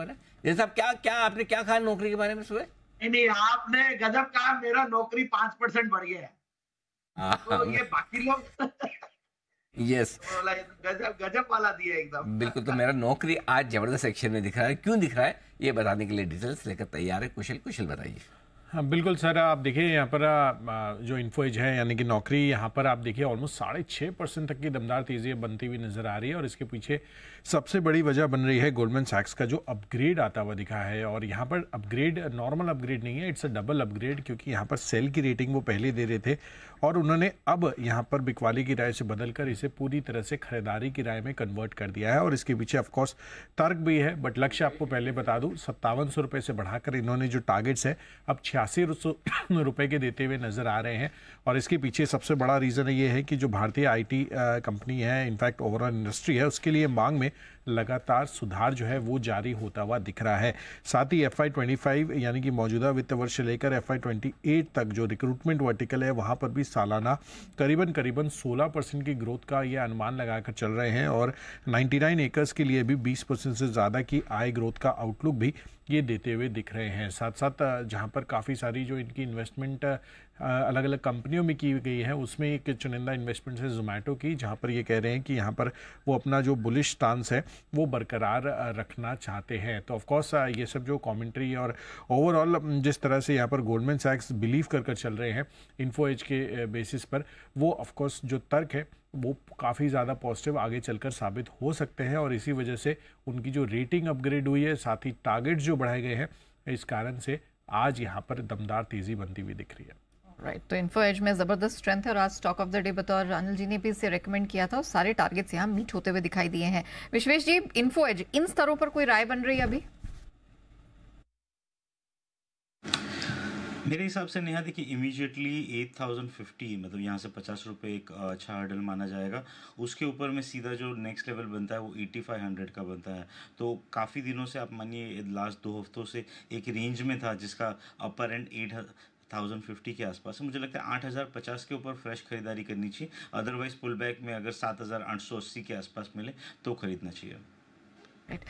पर ये सब क्या क्या आपने क्या कहा नौकरी के बारे में सुबह नहीं नहीं आपने गजब कहा मेरा नौकरी पांच परसेंट बढ़ गया है तो ये बाकी लोग तो यस गजब गजब वाला दिया एकदम बिल्कुल तो मेरा नौकरी आज जबरदस्त सेक्शन में दिख रहा है क्यों दिख रहा है ये बताने के लिए डिटेल्स लेकर तैयार है कुशल कुशल बताइए हाँ बिल्कुल सर आप देखिए यहाँ पर जो इन्फोएज है यानी कि नौकरी यहाँ पर आप देखिए ऑलमोस्ट साढ़े छः परसेंट तक की दमदार तेज़ी बनती हुई नज़र आ रही है और इसके पीछे सबसे बड़ी वजह बन रही है गोल्डमैन सैक्स का जो अपग्रेड आता हुआ दिखा है और यहाँ पर अपग्रेड नॉर्मल अपग्रेड नहीं है इट्स अ डबल अपग्रेड क्योंकि यहाँ पर सेल की रेटिंग वो पहले दे रहे थे और उन्होंने अब यहाँ पर बिकवाली की राय से बदलकर इसे पूरी तरह से खरीदारी की राय में कन्वर्ट कर दिया है और इसके पीछे ऑफकोर्स तर्क भी है बट लक्ष्य आपको पहले बता दूँ सत्तावन से बढ़ाकर इन्होंने जो टारगेट्स है अब छिया छियासी रुपए के देते हुए नज़र आ रहे हैं और इसके पीछे सबसे बड़ा रीज़न ये है कि जो भारतीय आईटी कंपनी है इनफैक्ट ओवरऑल इंडस्ट्री है उसके लिए मांग में लगातार सुधार जो है वो जारी होता हुआ दिख रहा है साथ ही एफ आई यानी कि मौजूदा वित्त वर्ष लेकर एफ आई तक जो रिक्रूटमेंट वर्टिकल है वहाँ पर भी सालाना करीबन करीबन 16 परसेंट की ग्रोथ का ये अनुमान लगाकर चल रहे हैं और 99 एकर्स के लिए भी 20 परसेंट से ज़्यादा की आय ग्रोथ का आउटलुक भी ये देते हुए दिख रहे हैं साथ साथ जहाँ पर काफ़ी सारी जो इनकी इन्वेस्टमेंट अलग अलग कंपनियों में की गई है उसमें एक चुनिंदा इन्वेस्टमेंट है जोमेटो की जहाँ पर ये कह रहे हैं कि यहाँ पर वो अपना जो बुलिश स्टांस है वो बरकरार रखना चाहते हैं तो ऑफकोर्स ये सब जो कॉमेंट्री और ओवरऑल जिस तरह से यहाँ पर गोल्डमैन सैक्स बिलीव कर कर चल रहे हैं इन्फो एज के बेसिस पर वो ऑफकोर्स जो तर्क है वो काफ़ी ज़्यादा पॉजिटिव आगे चलकर साबित हो सकते हैं और इसी वजह से उनकी जो रेटिंग अपग्रेड हुई है साथ ही टारगेट जो बढ़ाए गए हैं इस कारण से आज यहाँ पर दमदार तेज़ी बनती हुई दिख रही है राइट right, तो इन्फो एज में ज़बरदस्त स्ट्रेंथ है और आज स्टॉक ऑफ द डे बतौर रानिल जी ने भी इसे रेकमेंड किया था और सारे टारगेट्स यहाँ मीट होते हुए दिखाई दिए हैं विश्वेश जी इन्फो एज इन स्तरों पर कोई राय बन रही है अभी मेरे हिसाब से नेहा देखिए इमीजिएटली एट थाउजेंड फिफ्टी मतलब यहाँ से पचास रुपये एक अच्छा हर्डल माना जाएगा उसके ऊपर में सीधा जो नेक्स्ट लेवल बनता है वो एटी फाइव हंड्रेड का बनता है तो काफ़ी दिनों से आप मानिए लास्ट दो हफ्तों से एक रेंज में था जिसका upper end eight thousand fifty के आसपास मुझे लगता है आठ हज़ार पचास के ऊपर फ्रेश खरीदारी करनी चाहिए अदरवाइज पुल बैक में अगर सात हज़ार आठ सौ अस्सी के आसपास मिले तो खरीदना चाहिए